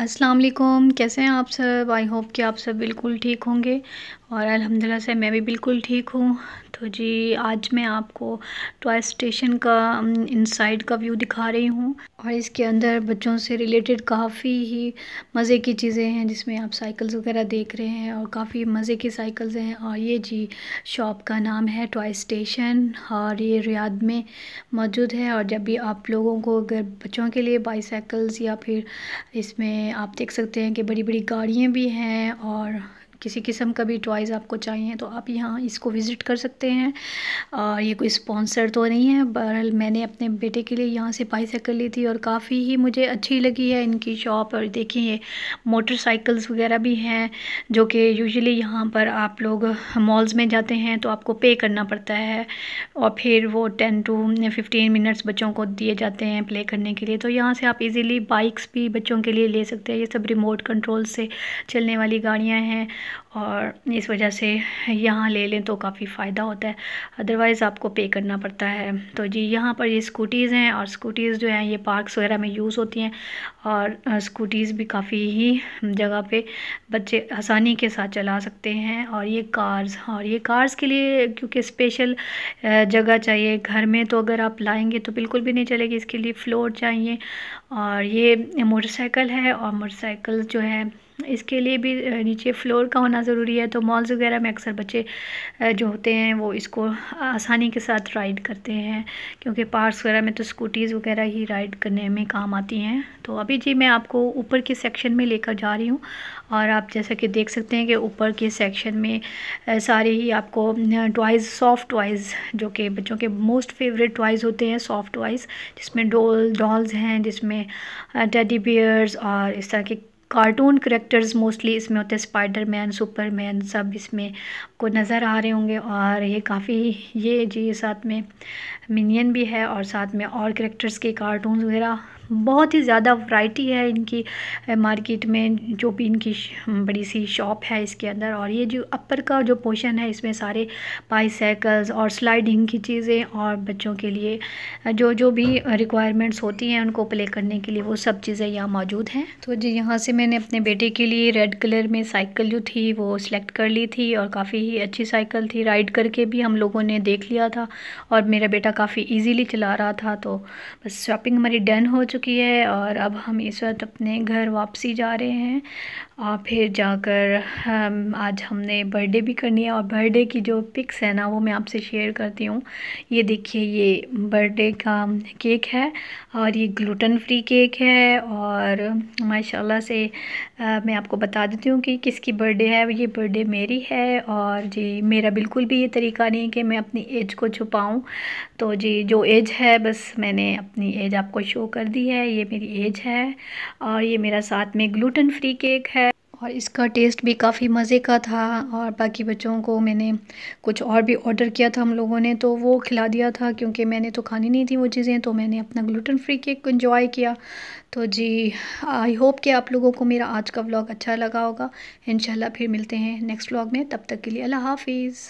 अस्सलाम वालेकुम कैसे हैं आप सब आई होप कि आप सब बिल्कुल ठीक होंगे और अल्हम्दुलिल्लाह से मैं भी बिल्कुल ठीक हूँ तो जी आज मैं आपको टॉय स्टेशन का इनसाइड का व्यू दिखा रही हूँ और इसके अंदर बच्चों से रिलेटेड काफ़ी ही मज़े की चीज़ें हैं जिसमें आप साइकिल्स वगैरह देख रहे हैं और काफ़ी मज़े की साइकिल्स हैं और ये जी शॉप का नाम है टॉय स्टेशन और ये रियाद में मौजूद है और जब भी आप लोगों को अगर बच्चों के लिए बाईसाइकल्स या फिर इसमें आप देख सकते हैं कि बड़ी बड़ी गाड़ियां भी हैं और-- किसी किस्म का भी टॉयज़ आपको चाहिए तो आप यहाँ इसको विज़िट कर सकते हैं आ, ये कोई स्पॉन्सर तो नहीं है बहरहाल मैंने अपने बेटे के लिए यहाँ से बाईसाइकिल ली थी और काफ़ी ही मुझे अच्छी लगी है इनकी शॉप और देखिए मोटरसाइकिल्स वगैरह भी हैं जो कि यूजली यहाँ पर आप लोग मॉल्स में जाते हैं तो आपको पे करना पड़ता है और फिर वो टेन टू फिफ्टीन मिनट्स बच्चों को दिए जाते हैं प्ले करने के लिए तो यहाँ से आप ईज़िली बाइक्स भी बच्चों के लिए ले सकते हैं ये सब रिमोट कंट्रोल से चलने वाली गाड़ियाँ हैं और इस वजह से यहाँ ले लें तो काफ़ी फ़ायदा होता है अदरवाइज़ आपको पे करना पड़ता है तो जी यहाँ पर ये स्कूटीज़ हैं और स्कूटीज़ जो हैं ये पार्क्स वगैरह में यूज़ होती हैं और स्कूटीज़ भी काफ़ी ही जगह पे बच्चे आसानी के साथ चला सकते हैं और ये कार्स और ये कार्स के लिए क्योंकि स्पेशल जगह चाहिए घर में तो अगर आप लाएंगे तो बिल्कुल भी नहीं चलेगी इसके लिए फ्लोर चाहिए और ये मोटरसाइकिल है और मोटरसाइकिल जो है इसके लिए भी नीचे फ्लोर का होना ज़रूरी है तो मॉल्स वगैरह में अक्सर बच्चे जो होते हैं वो इसको आसानी के साथ राइड करते हैं क्योंकि पार्क्स वगैरह में तो स्कूटीज़ वगैरह ही राइड करने में काम आती हैं तो अब अभी जी मैं आपको ऊपर के सेक्शन में लेकर जा रही हूँ और आप जैसा कि देख सकते हैं कि ऊपर के सेक्शन में सारे ही आपको टॉयज़ सॉफ्ट टॉयज़ जो कि बच्चों के मोस्ट फेवरेट टॉयज़ होते हैं सॉफ्ट टॉयज़ जिसमें डोल डॉल्स हैं जिसमें टेडी बियर्स और इस तरह के कार्टून करेक्टर्स मोस्टली इसमें होते हैं स्पाइडर मैन सुपर मैन सब इसमें को नज़र आ रहे होंगे और ये काफ़ी ये जी साथ में मिनियन भी है और साथ में और करेक्टर्स के कार्टून वगैरह बहुत ही ज़्यादा वैरायटी है इनकी मार्केट में जो भी इनकी बड़ी सी शॉप है इसके अंदर और ये जो अपर का जो पोर्शन है इसमें सारे बाईसाइकल्स और स्लाइडिंग की चीज़ें और बच्चों के लिए जो जो भी रिक्वायरमेंट्स होती हैं उनको प्ले करने के लिए वो सब चीज़ें यहाँ मौजूद हैं तो जी यहाँ से मैंने अपने बेटे के लिए रेड कलर में साइकिल जो थी वो सिलेक्ट कर ली थी और काफ़ी ही अच्छी साइकिल थी राइड करके भी हम लोगों ने देख लिया था और मेरा बेटा काफ़ी ईजीली चला रहा था तो बस शॉपिंग हमारी डन हो चुकी चुकी है और अब हम इस वक्त अपने घर वापसी जा रहे हैं और फिर जाकर हम आज हमने बर्थडे भी करनी है और बर्थडे की जो पिक्स है ना वो मैं आपसे शेयर करती हूँ ये देखिए ये बर्थडे का केक है और ये ग्लूटन फ्री केक है और माशाल्लाह से आ, मैं आपको बता देती हूँ कि किसकी बर्थडे है ये बर्थडे मेरी है और जी मेरा बिल्कुल भी ये तरीका नहीं कि मैं अपनी एज को छुपाऊँ तो जी जो एज है बस मैंने अपनी एज आपको शो कर दी है ये मेरी एज है और ये मेरा साथ में ग्लूटन फ्री केक है और इसका टेस्ट भी काफ़ी मज़े का था और बाकी बच्चों को मैंने कुछ और भी ऑर्डर किया था हम लोगों ने तो वो खिला दिया था क्योंकि मैंने तो खानी नहीं थी वो चीज़ें तो मैंने अपना ग्लूटन फ्री केक इन्जॉय किया तो जी आई होप कि आप लोगों को मेरा आज का व्लॉग अच्छा लगा होगा इन फिर मिलते हैं नेक्स्ट व्लॉग में तब तक के लिए अल्लाह हाफिज़